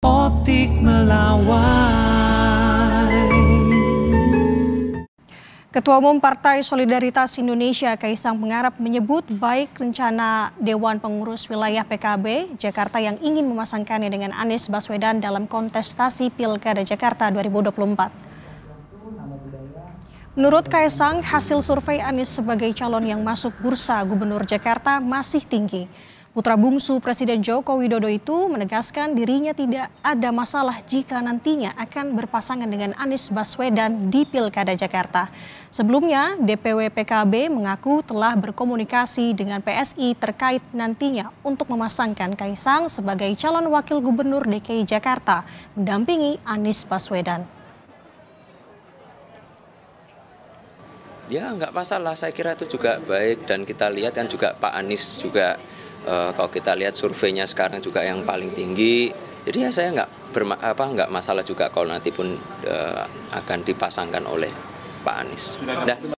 Optik melawai. Ketua Umum Partai Solidaritas Indonesia Kaisang Pengarap menyebut baik rencana Dewan Pengurus Wilayah PKB Jakarta yang ingin memasangkannya dengan Anies Baswedan dalam kontestasi Pilkada Jakarta 2024. Menurut Kaisang, hasil survei Anies sebagai calon yang masuk bursa Gubernur Jakarta masih tinggi. Putra bungsu Presiden Joko Widodo itu menegaskan dirinya tidak ada masalah jika nantinya akan berpasangan dengan Anies Baswedan di Pilkada Jakarta. Sebelumnya, DPW PKB mengaku telah berkomunikasi dengan PSI terkait nantinya untuk memasangkan Kaisang sebagai calon wakil gubernur DKI Jakarta mendampingi Anies Baswedan. Ya, nggak masalah. Saya kira itu juga baik dan kita lihat kan juga Pak Anies juga Uh, kalau kita lihat surveinya sekarang juga yang paling tinggi, jadi ya saya nggak berma apa nggak masalah juga kalau nanti pun uh, akan dipasangkan oleh Pak Anies. Sudah.